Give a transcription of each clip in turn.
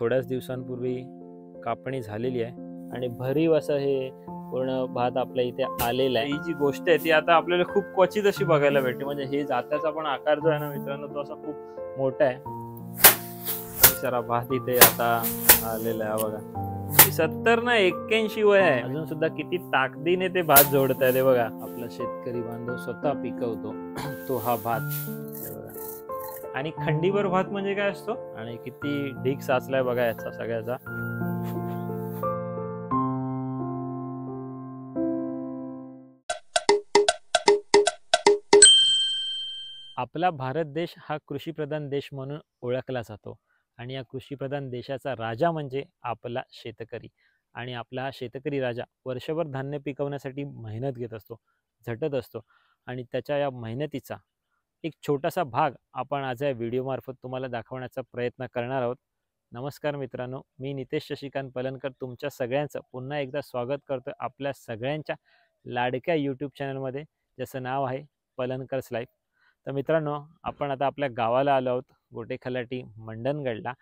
थोड्याच दिवसांपूर्वी कापणी झालेली आहे आणि भरीव असं हे पूर्ण भात आपल्या इथे आलेला आहे ही जी गोष्ट आहे ती आता आपल्याला खूप क्वचित अशी बघायला भेटते म्हणजे हे जात्याचा पण आकार जो आहे ना मित्रांनो तो असा खूप मोठा आहे सरा भात इथे आता आलेला आहे बघा सत्तर ना एक्क्याऐंशी वय आहे अजून सुद्धा किती ताकदीने ते भात जोडत आहे बघा आपला शेतकरी बांधव स्वतः पिकवतो तो हा भात आणि खंडीवर भात म्हणजे काय असतो आणि किती ढीक साचलाय बघा याचा सगळ्याचा आपला भारत देश हा कृषीप्रधान देश म्हणून ओळखला जातो आणि या कृषीप्रधान देशाचा राजा म्हणजे आपला शेतकरी आणि आपला हा शेतकरी राजा वर्षभर धान्य पिकवण्यासाठी मेहनत घेत असतो झटत असतो आणि त्याच्या या मेहनतीचा एक छोटासा भाग आपण आज या व्हिडिओमार्फत तुम्हाला दाखवण्याचा प्रयत्न करणार आहोत नमस्कार मित्रांनो मी नितेश शशिकांत पलनकर तुमच्या सगळ्यांचं पुन्हा एकदा स्वागत करतो आपल्या सगळ्यांच्या लाडक्या यूट्यूब चॅनलमध्ये ज्याचं नाव आहे पलनकर लाईफ तर मित्रांनो आपण आता आपल्या गावाला आलो आहोत गोटेखलाटी खलाटी मंडणगडला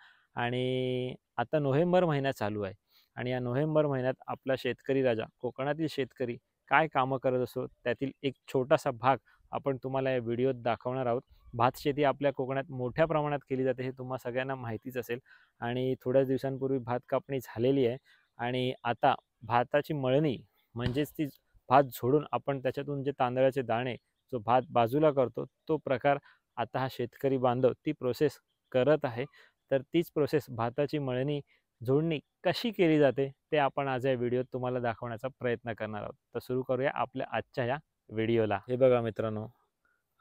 आणि आता नोव्हेंबर महिना चालू आहे आणि या नोव्हेंबर महिन्यात आपला शेतकरी राजा कोकणातील शेतकरी काय कामं करत असो त्यातील एक छोटासा भाग आपण तुम्हाला या व्हिडिओत दाखवणार आहोत भात शेती आपल्या कोकणात मोठ्या प्रमाणात केली जाते हे तुम्हा सगळ्यांना माहितीच असेल आणि थोड्याच दिवसांपूर्वी भात कापणी झालेली आहे आणि आता भाताची मळणी म्हणजेच ती भात झोडून आपण त्याच्यातून जे तांदळाचे दाणे जो भात बाजूला करतो तो प्रकार आता हा शेतकरी बांधव ती प्रोसेस करत आहे तर तीच प्रोसेस भाताची मळणी जोडणी कशी केली जाते ते आपण आज या व्हिडिओत तुम्हाला दाखवण्याचा प्रयत्न करणार आहोत तर सुरू करूया आपल्या आजच्या या व्हिडिओला हे बघा मित्रांनो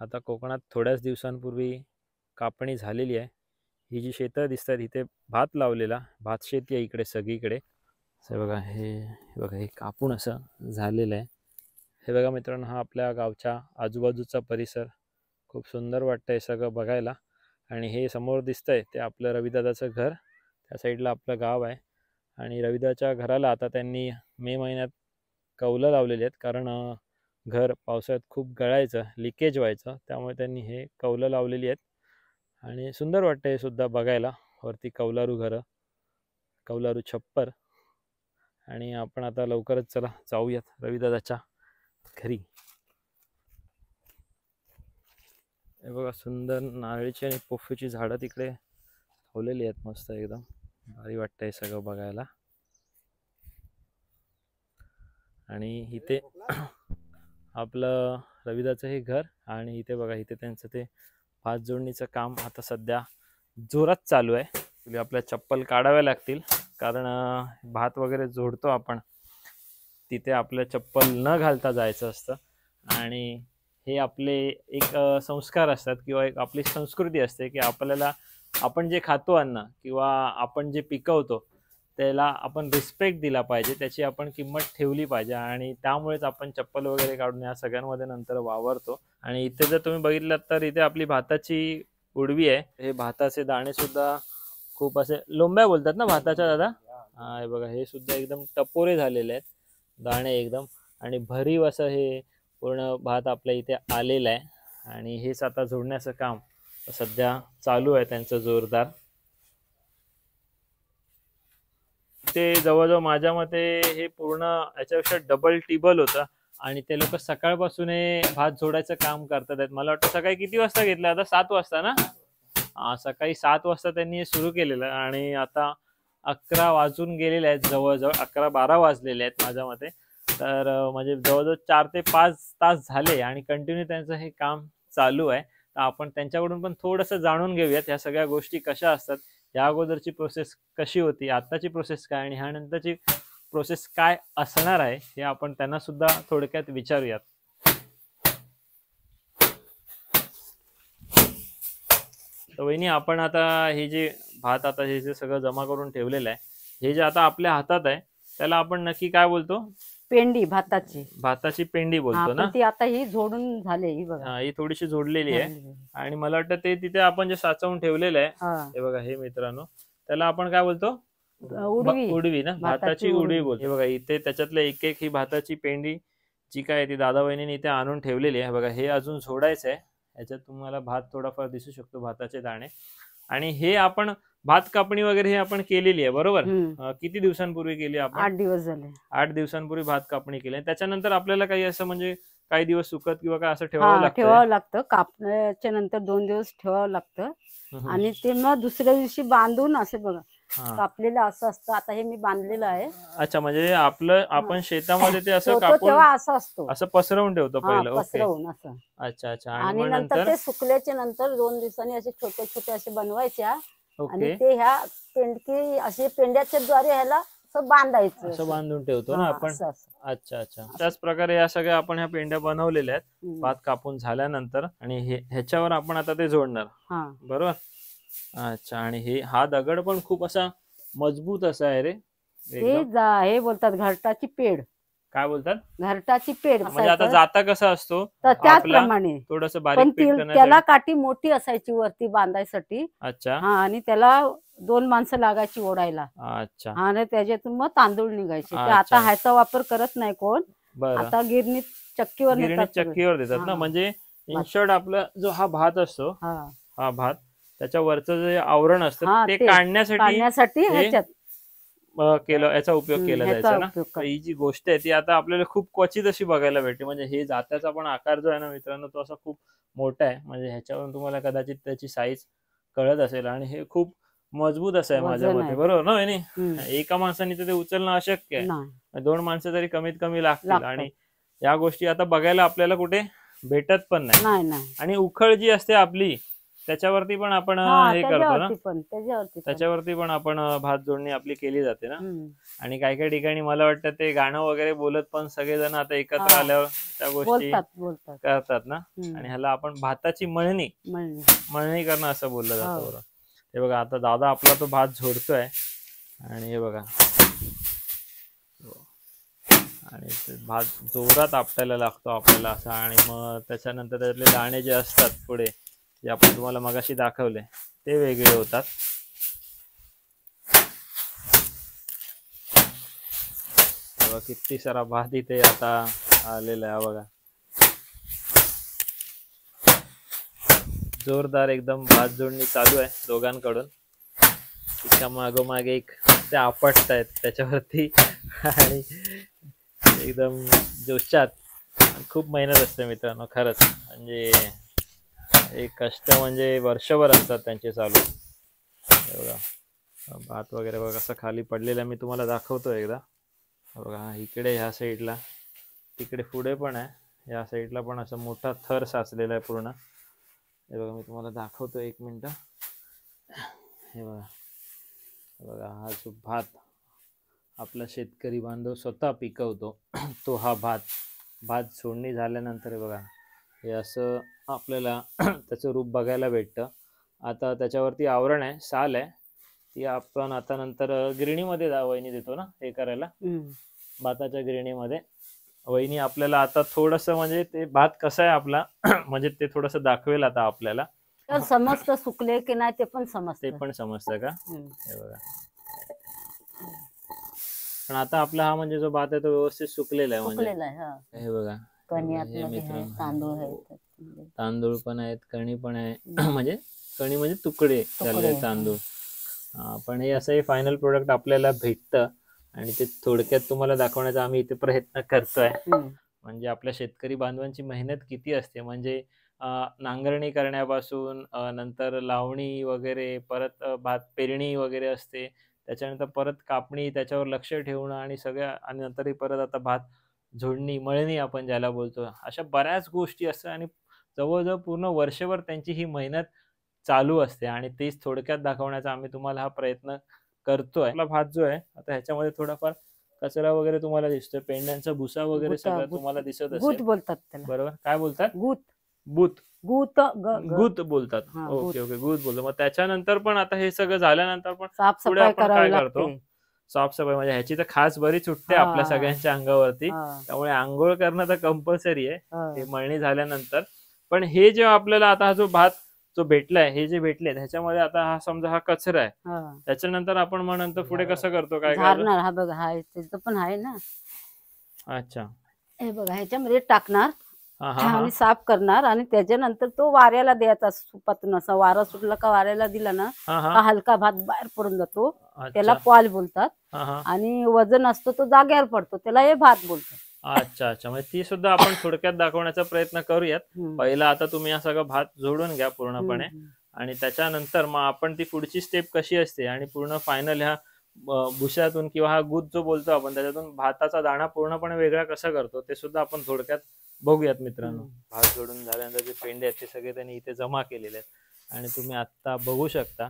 आता कोकणात थोड्याच दिवसांपूर्वी कापणी झालेली आहे ही जी शेतं दिसत आहेत इथे भात लावलेला भात शेती आहे इकडे सगळीकडे असं बघा हे बघा हे कापून असं झालेलं आहे हे बघा मित्रांनो हा आपल्या गावच्या आजूबाजूचा परिसर खूप सुंदर वाटतं आहे सगळं बघायला आणि हे समोर दिसतंय ते आपलं रविदादाचं घर त्या साईडला आपलं गाव आहे आणि रविदाच्या घराला आता त्यांनी मे महिन्यात कौलं लावलेली आहेत कारण घर पावसाळ्यात खूप गळायचं लिकेज व्हायचं त्यामुळे त्यांनी हे कौलं लावलेली आहेत आणि सुंदर वाटतं हे सुद्धा बघायला वरती कौलारू घरं कौलारू छप्पर आणि आपण आता लवकरच चला जाऊयात रविदादाच्या घरी हे बघा सुंदर नारळीची आणि पोफीची झाडं तिकडे लावलेली आहेत मस्त एकदम भारी वाटतं हे सगळं बघायला आणि इथे आपलं रविदाचं हे घर आणि इथे बघा इथे त्यांचं ते भात जोडणीचं काम आता सध्या जोरात चालू आहे आपल्या चप्पल काढाव्या लागतील कारण भात वगैरे जोडतो आपण तिथे आपलं चप्पल न घालता जायचं असतं आणि हे आपले एक संस्कार असतात किंवा एक आपली संस्कृती असते की आपल्याला आपण जे खातो अन्न किंवा आपण जे पिकवतो त्याला आपण रिस्पेक्ट दिला पाहिजे त्याची आपण किंमत ठेवली पाहिजे आणि त्यामुळेच आपण चप्पल वगैरे काढून या सगळ्यांमध्ये नंतर वावरतो आणि इथे जर तुम्ही बघितलं तर इथे आपली भाताची उडवी आहे हे भाताचे दाणे सुद्धा खूप असे लोंब्या बोलतात ना भाताच्या दादा हा हे बघा हे सुद्धा एकदम टपोरे झालेले आहेत दाणे एकदम आणि भरीव असं हे पूर्ण भात आपल्या इथे आलेला आहे आणि हेच आता जोडण्याचं काम सध्या चालू आहे त्यांचं जोरदार ते जवळजवळ माझ्या मते हे पूर्ण याच्यापेक्षा डबल टिबल होतं आणि ते लोक सकाळपासून हे भात जोडायचं काम करतात मला वाटतं सकाळी किती वाजता घेतलं आता सात वाजता ना सकाळी सात वाजता त्यांनी हे सुरू केलेलं आणि आता अकरा वाजून गेलेले आहेत जवळजवळ अकरा बारा वाजलेले आहेत माझ्या मते तर म्हणजे जवळजवळ चार ते पाच तास झाले आणि कंटिन्यू त्यांचं हे काम चालू आहे तर आपण त्यांच्याकडून पण थोडंसं जाणून घेऊयात ह्या सगळ्या गोष्टी कशा असतात या अगोदरची प्रोसेस कशी होती आत्ताची प्रोसेस काय आणि ह्यानंतरची प्रोसेस काय असणार आहे हे आपण त्यांना सुद्धा थोडक्यात विचारूयात तर वहिनी आपण आता हे जे भात आता हे जे सगळं जमा करून ठेवलेलं आहे हे जे आता आपल्या हातात आहे त्याला आपण नक्की काय बोलतो पेंडी भाताची भाताची पेंडी बोलतो ना ती आता ही झोडून झाले ही बघा ही थोडीशी झोडलेली आहे आणि मला वाटतं ते तिथे आपण जे साचवून ठेवलेलं आहे हे बघा हे मित्रांनो त्याला आपण काय बोलतो उडवी. उडवी ना भाताची उडवी बोलतो बघा इथे त्याच्यातल्या एक एक ही भाताची पेंडी जी काय ती दादा बहिणीने इथे आणून ठेवलेली आहे बघा हे अजून झोडायचं आहे याच्यात तुम्हाला भात थोडाफार दिसू शकतो भाताचे दाणे आणि हे आपण भात कापणी वगैरे हे आपण केलेली आहे बरोबर किती दिवसांपूर्वी केली आपण आठ दिवस झाले आठ दिवसांपूर्वी भात कापणी केली त्याच्यानंतर आपल्याला काही असं म्हणजे काही दिवस सुकत किंवा काय असं ठेवावं लागतं ठेवावं लागतं कापण्याच्या नंतर दोन दिवस ठेवावं लागतं आणि ते मग दुसऱ्या दिवशी बांधून असं बघा कापलेलं असं असतं आता हे मी बांधलेलं आहे अच्छा म्हणजे आपलं आपण शेतामध्ये ते असं कापून तेव्हा असं असतो असं पसरवून ठेवतो पहिलं पसरवून असं अच्छा अच्छा आणि नंतर ते सुकल्याच्या नंतर दोन दिवसांनी असे छोटे छोटे असे बनवायच्या आणि ते ह्या पेंडकी असे पेंड्याच्या द्वारे ह्याला बांधायचं असं बांधून ठेवतो ना आपण अच्छा अच्छा त्याच प्रकारे या सगळ्या आपण ह्या पेंड्या बनवलेल्या आहेत भात कापून झाल्यानंतर आणि ह्याच्यावर आपण आता ते जोडणार बरोबर अच्छा आणि हे हा दगड पण खूप असा मजबूत असा आहे रे ते जा- हे बोलतात घरटाची पेड काय बोलतात घरटाची पेड म्हणजे आता जाता कसा असतो तर त्याचप्रमाणे थोडस बारीक त्याला काठी मोठी असायची वरती बांधायसाठी अच्छा हा आणि त्याला दोन माणसं लागायची ओढायला अच्छा हा, आणि त्याच्यातून मग तांदूळ निघायचे आता ह्याचा वापर करत नाही कोण आता गिरणी चक्कीवर नेतात चक्कीवर देतात ना म्हणजे इन शॉर्ट आपला जो हा भात असतो हा भात त्याच्यावरचं जे आवरण असतं ते काढण्यासाठी केलं याचा उपयोग केला जायचा ना ही जी गोष्ट आहे ती आता आपल्याला खूप क्वचित अशी बघायला भेटते म्हणजे हे जात्याचा पण आकार जो आहे ना मित्रांनो तो असा खूप मोठा आहे म्हणजे ह्याच्यावरून तुम्हाला कदाचित त्याची साईज कळत असेल आणि हे खूप मजबूत असं आहे माझ्या मते बरोबर ना एका माणसाने तर ते उचलणं अशक्य आहे दोन माणसं तरी कमीत कमी लागतील आणि या गोष्टी आता बघायला आपल्याला कुठे भेटत पण नाही आणि उखळ जी असते आपली त्याच्यावरती पण आपण हे करतो ना त्याच्यावरती पण आपण भात जोडणी आपली केली जाते ना आणि काही काही ठिकाणी मला वाटतं ते गाणं वगैरे बोलत पण सगळेजण आता एकत्र आल्यावर त्या गोष्टी करतात ना आणि ह्याला आपण भाताची मळणी मळणी करणं असं बोललं जातं हो. बरोबर हे बघा आता दादा आपला तो भात झोडतोय आणि हे बघा आणि भात जोरात आपटायला लागतो आपल्याला असा आणि मग त्याच्यानंतर त्यातले दाणे जे असतात पुढे जे आपण तुम्हाला मगाशी दाखवले ते वेगळे होतात बघा किती सारा भात इथे आता आलेला आहे बघा जोरदार एकदम भात जोडणी चालू आहे दोघांकडून तिच्या मागोमागे एक ते आपटत आहेत त्याच्यावरती आणि एकदम जोशात खूप मेहनत असते मित्रांनो खरंच म्हणजे एक कष्ट म्हणजे वर्षभर असतात त्यांचे चालू एवढा भात वगैरे बघा असं खाली पडलेला मी तुम्हाला दाखवतो एकदा बघा इकडे ह्या साईडला तिकडे पुढे पण आहे या साईडला पण असं मोठा थर साचलेला आहे पूर्ण हे बघा मी तुम्हाला दाखवतो एक मिनटं हे बघा बघा हा जो भात आपला शेतकरी बांधव स्वतः पिकवतो तो हा भात भात सोडणी झाल्यानंतर बघा हे असं आपल्याला त्याचं रूप बघायला भेटतं आता त्याच्यावरती आवरण आहे साल आहे ती आपण आता नंतर गिरणीमध्ये वहिनी देतो ना हे करायला भाताच्या गिरणीमध्ये वहिनी आपल्याला आता थोडस म्हणजे ते भात कसा आहे आपला म्हणजे ते थोडस दाखवेल आता आपल्याला तर समजतं सुकले की नाही ते पण समजत ते पण समजतं का हे बघा पण आता आपला हा म्हणजे जो भात आहे तो व्यवस्थित सुकलेला आहे म्हणजे हे बघा म्हणजे तांदूळ हो. म्हणजे तांदूळ पण आहेत कणी पण आहे म्हणजे कणी म्हणजे तुकडे झाले हो. तांदूळ पण हे असं हे फायनल प्रोडक्ट आपल्याला भेटतं आणि ते थोडक्यात तुम्हाला दाखवण्याचा आम्ही इथे प्रयत्न करतोय म्हणजे आपल्या शेतकरी बांधवांची मेहनत किती असते म्हणजे नांगरणी करण्यापासून नंतर लावणी वगैरे परत भात पेरणी वगैरे असते त्याच्यानंतर परत कापणी त्याच्यावर लक्ष ठेवणं आणि सगळ्या आणि नंतरही परत आता भात झोडणी मळणी आपण ज्याला बोलतो अशा बऱ्याच गोष्टी असतात आणि जवळजवळ पूर्ण वर्षभर त्यांची ही मेहनत चालू असते आणि तीच थोडक्यात दाखवण्याचा आम्ही तुम्हाला हा प्रयत्न करतोय आपला भात जो आहे आता ह्याच्यामध्ये थोडाफार कचरा वगैरे तुम्हाला दिसतोय पेंड्यांचा भुसा वगैरे सगळं तुम्हाला दिसत असेल बोलतात बरोबर काय बोलतात गुत गुत गुत गुत बोलतात ओके ओके गुत बोलतो मग त्याच्यानंतर पण आता हे सगळं झाल्यानंतर पण पुढे काय करतो सफाई म्हणजे ह्याची तर खास बरी सुटते आपल्या सगळ्यांच्या अंगावरती त्यामुळे आंघोळ करणं तर कंपल्सरी आहे हे मळणी झाल्यानंतर पण हे जे आपल्याला आता जो भात जो भेटलाय हे जे भेटले ह्याच्यामध्ये आता हा समजा हा कचरा आहे त्याच्यानंतर आपण म्हणतो पुढे कसं करतो काय हा बघा हा पण आहे ना अच्छा हे बघा ह्याच्यामध्ये टाकणार आम्ही साफ करणार आणि त्याच्यानंतर तो वाऱ्याला द्यायचा सुपातून असा वारा सुटला का वाऱ्याला दिला ना का हलका भात बाहेर पडून जातो त्याला पॉल बोलतात आणि वजन असतो तो जाग्यावर पडतो त्याला हे भात बोलतात अच्छा अच्छा म्हणजे ती सुद्धा आपण थोडक्यात दाखवण्याचा प्रयत्न करूयात पहिला आता तुम्ही हा सगळा भात जोडून घ्या पूर्णपणे आणि त्याच्यानंतर मग आपण ती पुढची स्टेप कशी असते आणि पूर्ण फायनल ह्या भुशातून किंवा हा गुद जो बोलतो आपण त्याच्यातून भाताचा दाणा पूर्णपणे वेगळा कसा करतो ते सुद्धा आपण थोडक्यात बघूयात मित्रांनो भात जोडून झाल्यानंतर जे पेंडे आहेत ते सगळे त्यांनी इथे जमा केलेले आहेत आणि तुम्ही आत्ता बघू शकता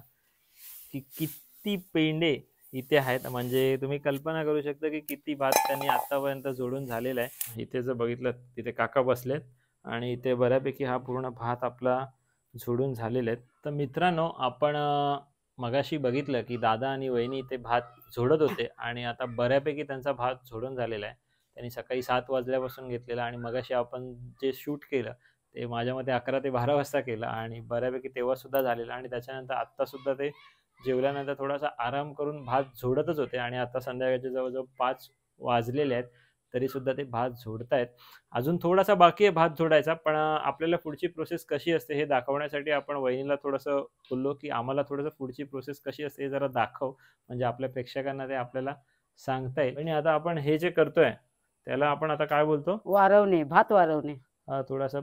की किती पेंडे इथे आहेत म्हणजे तुम्ही कल्पना करू शकता की किती भात त्यांनी आतापर्यंत जोडून झालेला आहे इथे जर बघितलं तिथे काका बसलेत आणि इथे बऱ्यापैकी हा पूर्ण भात आपला जोडून झालेला आहेत तर मित्रांनो आपण मगाशी बघितलं की दादा आणि वहिनी ते भात झोडत होते आणि आता बऱ्यापैकी त्यांचा भात झोडून झालेला आहे त्यांनी सकाळी सात वाजल्यापासून घेतलेला आणि मगाशी आपण जे शूट केलं ते माझ्या मते अकरा ते बारा वाजता केलं आणि बऱ्यापैकी तेव्हा सुद्धा झालेलं आणि त्याच्यानंतर आत्ता सुद्धा ते जेवल्यानंतर थोडासा आराम करून भात झोडतच होते आणि आता संध्याकाळचे जवळजवळ पाच वाजलेले आहेत तरी सुद्धा ते भात झोडतायत अजून थोडासा बाकी आहे भात झोडायचा पण आपल्याला पुढची प्रोसेस कशी असते हे दाखवण्यासाठी आपण वहिनीला थोडंसं बोललो की आम्हाला थोडंसं पुढची प्रोसेस कशी असते हे जरा दाखव म्हणजे आपल्या प्रेक्षकांना ते आपल्याला सांगता येईल आणि आता आपण हे जे करतोय त्याला आपण आता काय बोलतो वारवणे भात वारवणे हा थोडासा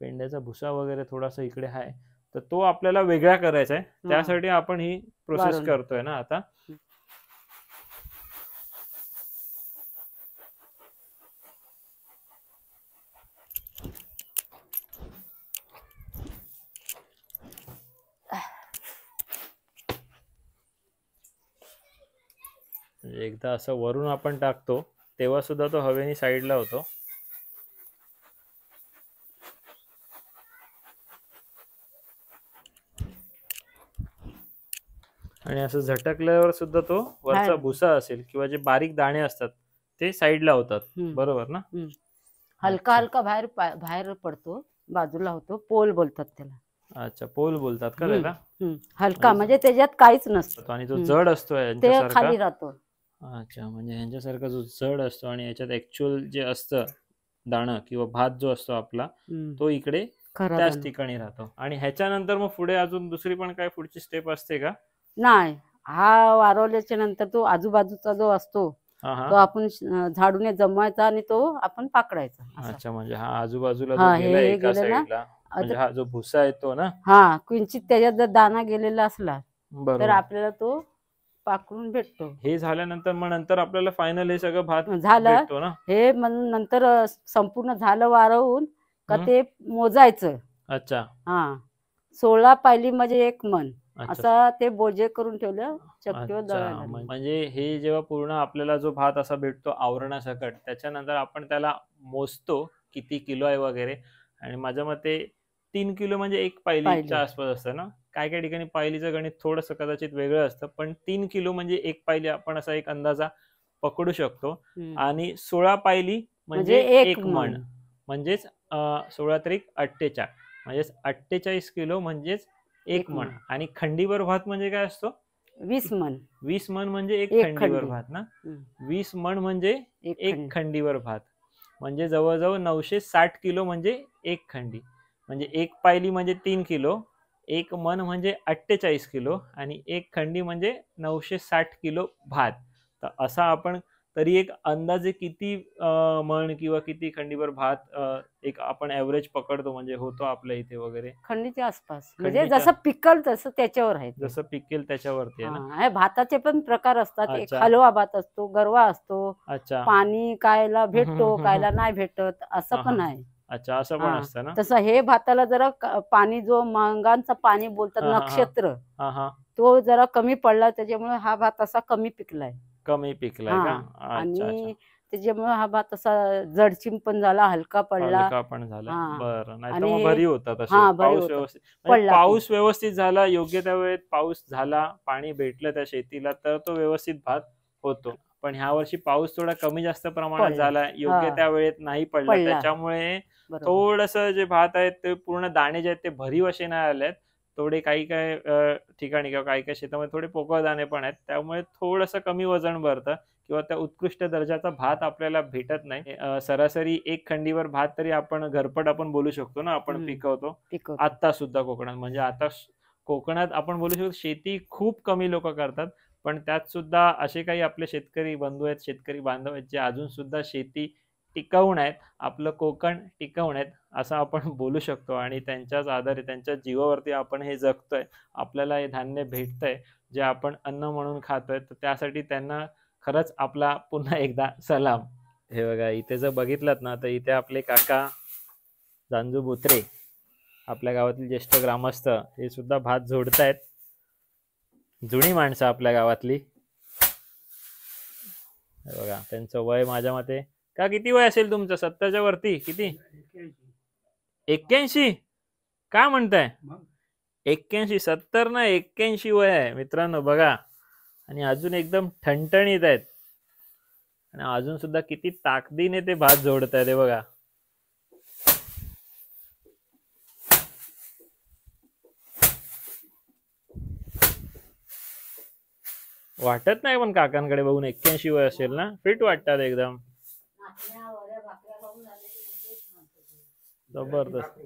पेंड्याचा भुसा वगैरे थोडासा इकडे आहे तर तो आपल्याला वेगळा करायचा आहे त्यासाठी आपण ही प्रोसेस करतोय ना आता म्हणजे एकदा असं वरून आपण टाकतो तेव्हा सुद्धा तो हवेनी साईडला होतो आणि असं झटकल्यावर सुद्धा तो वरचा भुसा असेल किंवा जे बारीक दाणे असतात ते साईडला होतात बरोबर ना हलका हलका बाहेर बाहेर पडतो बाजूला होतो पोल बोलतात त्याला अच्छा पोल बोलतात का हलका म्हणजे त्याच्यात काहीच नसतो आणि तो जड असतो खाली राहतो अच्छा म्हणजे ह्यांच्यासारखा जो जड असतो आणि याच्यात ऍक्च्युअल जे असतं दाणं किंवा भात जो असतो आपला तो इकडे त्याच ठिकाणी राहतो आणि ह्याच्यानंतर मग पुढे अजून दुसरी पण काय पुढची स्टेप असते का नाही हा वारवल्याच्या नंतर तो आजूबाजूचा जो असतो तो आपण झाडूने जमवायचा आणि तो आपण पाकडायचा अच्छा म्हणजे हा आजूबाजूला म्हणजे हा जो भुसा येतो ना हा किंचित त्याच्यात जर दाना गेलेला असला तर आपल्याला तो पाकडून भेटतो हे झाल्यानंतर मग नंतर आपल्याला फायनल हे सगळं भात झालं हे नंतर संपूर्ण झालं वारवून का ते मोजायचं अच्छा हा सोळा पायली म्हणजे एक मन असं असा ते बोजे करून ठेवलं म्हणजे हे जेव्हा पूर्ण आपल्याला जो भात असा भेटतो आवरणासकट त्याच्यानंतर आपण त्याला मोजतो किती किलो आहे वगैरे आणि माझ्या मते तीन किलो म्हणजे एक पायलीच्या आसपास असतं ना काय काय ठिकाणी पायलीचं गणित थोडंसं कदाचित वेगळं असतं पण तीन किलो म्हणजे एक पायली आपण असा एक अंदाजा पकडू शकतो आणि सोळा पायली म्हणजे, म्हणजे एक मण म्हणजेच सोळा तरी अठ्ठेचाळ म्हणजेच अठ्ठेचाळीस किलो म्हणजेच एक मण आणि खंडीवर भात म्हणजे काय असतो वीस मण वीस मण म्हणजे एक खंडीवर भात ना वीस मण म्हणजे एक खंडीवर भात म्हणजे जवळजवळ नऊशे साठ किलो म्हणजे एक खंडी म्हणजे एक पायली म्हणजे तीन किलो एक मन म्हणजे अठ्ठेचाळीस किलो आणि एक खंडी म्हणजे नऊशे साठ किलो भात तर असा आपण तरी एक अंदाजे किती मन किंवा किती खंडीवर भात एक आपण एव्हरेज पकडतो म्हणजे होतो आपल्या इथे वगैरे खंडीच्या आसपास म्हणजे जसं पिकल तसं त्याच्यावर आहे जसं पिकेल त्याच्यावरती आहे भाताचे पण प्रकार असतात हलवा भात असतो गरवा असतो अच्छा पाणी कायला भेटतो कायला नाही भेटत असं पण आहे अच्छा असं पण असतं ना तसं हे भाताला जरा पाणी जो मंगांचा पाणी बोलतात नक्षत्र तो जरा कमी पडला त्याच्यामुळे हा भात असा कमी पिकलाय कमी पिकलाय आणि त्याच्यामुळे हा भात असा जडचिम पण झाला हलका पडला पण झाला बरं नाही पाऊस व्यवस्थित म्हणजे पडला पाऊस व्यवस्थित झाला योग्य त्या वेळेत पाऊस झाला पाणी भेटलं त्या शेतीला तर तो व्यवस्थित भात होतो पण ह्या वर्षी पाऊस थोडा कमी जास्त प्रमाणात झाला योग्य त्या वेळेत नाही पडला त्याच्यामुळे थोडस जे भात आहेत ते पूर्ण दाणे जे आहेत ते भरीव असे नाही आले थोडे काही काही ठिकाणी किंवा काही काही शेतामध्ये थोडे पोकळ दाणे पण आहेत त्यामुळे थोडस कमी वजन भरतं किंवा त्या उत्कृष्ट दर्जाचा भात आपल्याला भेटत नाही सरासरी एक खंडीवर भात तरी आपण घरपट आपण बोलू शकतो ना आपण पिकवतो आता सुद्धा कोकणात म्हणजे आता कोकणात आपण बोलू शकतो शेती खूप कमी लोक करतात पण त्यात सुद्धा असे काही आपले शेतकरी बंधू आहेत शेतकरी बांधव आहेत जे अजून सुद्धा शेती टिकवून आहेत आपलं कोकण टिकवून आहेत असं आपण बोलू शकतो आणि त्यांच्याच आधारे त्यांच्या जीवावरती आपण हे जगतोय आपल्याला हे धान्य भेटतंय जे आपण अन्न म्हणून खातोय तर त्यासाठी त्यांना खरंच आपला पुन्हा एकदा सलाम हे बघा इथे जर बघितलं ना तर इथे आपले काका जांजू बुत्रे आपल्या गावातील ज्येष्ठ ग्रामस्थ हे सुद्धा भात झोडतायत जुनी माणसं आपल्या गावातली बघा त्यांचं वय माझ्या मते का किती वय असेल तुमचं सत्ताच्या वरती किती एक्क्याऐंशी काय म्हणताय एक्क्याऐंशी सत्तर ना एक्क्याऐंशी वय आहे मित्रांनो बघा आणि अजून एकदम ठणठणीत आहेत आणि अजून सुद्धा किती ताकदीने ते भात जोडत आहे ते बघा वाटत नाही पण काकांकडे बघून एक्क्याऐंशी वय असेल ना फिट वाटतात एकदम जबरदस्त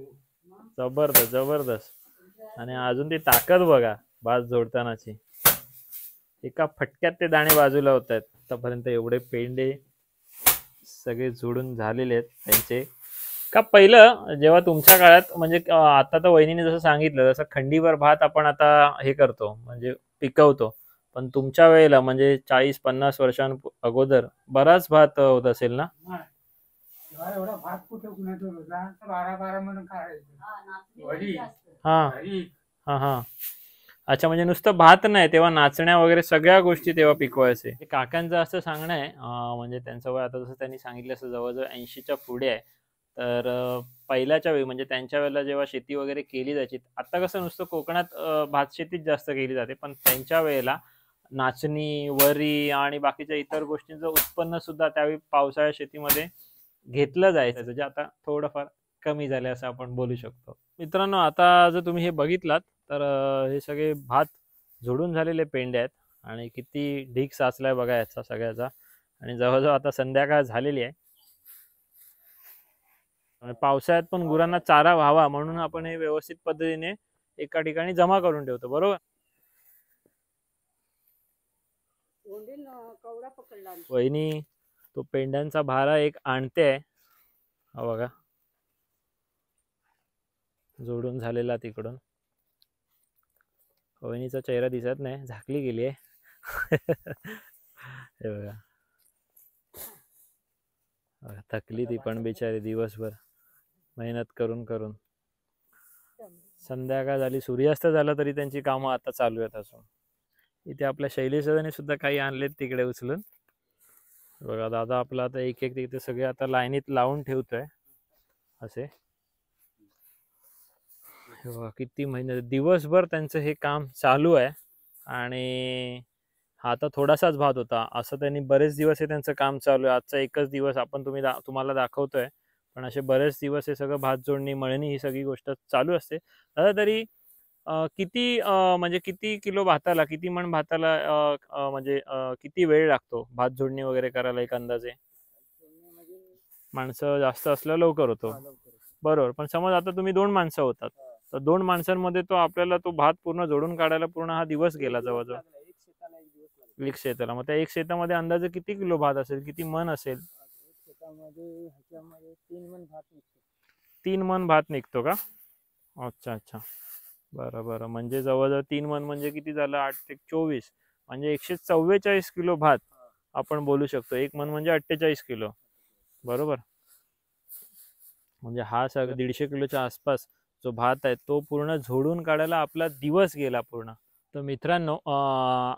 जबरदस्त जबरदस्त आणि अजून ती ताकद बघा भात जोडतानाची एका फटक्यात ते दाणे बाजूला होत आहेत आतापर्यंत एवढे पेंडे सगळे जोडून झालेले आहेत त्यांचे का पहिलं जेव्हा तुमच्या काळात म्हणजे आता तर वहिनीने जसं सांगितलं जसं खंडीवर भात आपण आता हे करतो म्हणजे पिकवतो पण तुमच्या वेळेला म्हणजे चाळीस पन्नास वर्षां अगोदर बराच भात होत असेल ना एवढा भात कुठे बारा बारा म्हणून अच्छा म्हणजे नुसतं भात नाही तेव्हा नाचण्या वगैरे सगळ्या गोष्टी तेव्हा पिकवायचे काकांचं असं सांगणं आहे म्हणजे त्यांचं वय आता जसं त्यांनी सांगितलं असं जवळजवळ ऐंशीच्या पुढे आहे तर पहिल्याच्या वेळी म्हणजे त्यांच्या वेळेला जेव्हा शेती वगैरे केली जायची आता कसं नुसतं कोकणात भात शेतीच जास्त केली जाते पण त्यांच्या वेळेला नाचणी वरी आणि बाकीच्या इतर गोष्टींचं उत्पन्न सुद्धा त्यावेळी पावसाळ्या शेतीमध्ये घेतलं जायचं जे आता थोडंफार कमी झाले असं आपण बोलू शकतो मित्रांनो आता जर तुम्ही हे बघितलात तर हे सगळे भात झुडून झालेले पेंडे आहेत आणि किती ढीक साचलाय बघा याचा सगळ्याचा आणि जवळजवळ आता संध्याकाळ झालेली आहे पावसाळ्यात पण गुरांना चारा व्हावा म्हणून आपण हे व्यवस्थित पद्धतीने एका ठिकाणी जमा करून ठेवतो बरोबर वहिनी तो पेंड्यांचा भारा एक आणते हा बघा जोडून झालेला तिकडून वहिनीचा चेहरा दिसत नाही झाकली गेली आहे हे बघा थकली ती पण बिचारी दिवसभर मेहनत करून करून संध्याकाळ झाली सूर्यास्त झाला तरी त्यांची कामं आता चालू आहेत असून इथे आपल्या शैली सदने सुद्धा काही आणलेत तिकडे उचलून बघा दादा आपला आता एक एक तिथे सगळे आता लाईनीत लावून ठेवतोय असे किती महिने दिवसभर त्यांचं हे काम चालू आहे आणि हा आता थोडासाच भात होता असं त्यांनी बरेच दिवस हे त्यांचं काम चालू आहे आजचा एकच दिवस आपण तुम्ही दा तुम्हाला दाखवतोय पण असे बरेच दिवस हे सगळं भात जोडणी मळणी ही सगळी गोष्ट चालू असते दादा तरी किती म्हणजे किती किलो भाताला किती मण भाताला म्हणजे किती वेळ लागतो भात जोडणी वगैरे करायला एक अंदाजे माणसं जास्त असल्या लवकर होतो बरोबर पण समज आता तुम्ही दोन माणसं होतात तर दोन माणसांमध्ये तो आपल्याला तो भात पूर्ण जोडून काढायला पूर्ण हा दिवस गेला जवळजवळ एक शेताला मग त्या एक शेतामध्ये अंदाजे किती किलो भात असेल किती मन असेल तीन मन भात निघतो का अच्छा अच्छा बरं बरं म्हणजे जवळजवळ तीन मन म्हणजे किती झालं आठ ते चोवीस म्हणजे एकशे चव्वेचाळीस किलो भात आपण बोलू शकतो एक मन म्हणजे अठ्ठेचाळीस किलो बरोबर म्हणजे हा सगळं दीडशे किलोच्या आसपास जो भात आहे तो पूर्ण झोडून काढायला आपला दिवस गेला पूर्ण तर मित्रांनो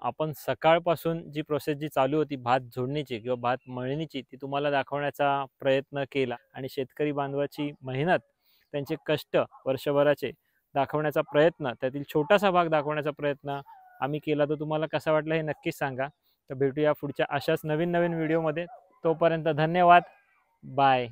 आपण सकाळपासून जी प्रोसेस जी चालू होती भात झोडणीची किंवा भात मळणीची ती तुम्हाला दाखवण्याचा प्रयत्न केला आणि शेतकरी बांधवाची मेहनत त्यांचे कष्ट वर्षभराचे दाखवण्याचा प्रयत्न त्यातील छोटासा भाग दाखवण्याचा प्रयत्न आम्ही केला तर तुम्हाला कसा वाटला हे नक्कीच सांगा तर भेटूया पुढच्या अशाच नवीन नवीन व्हिडिओमध्ये तोपर्यंत धन्यवाद बाय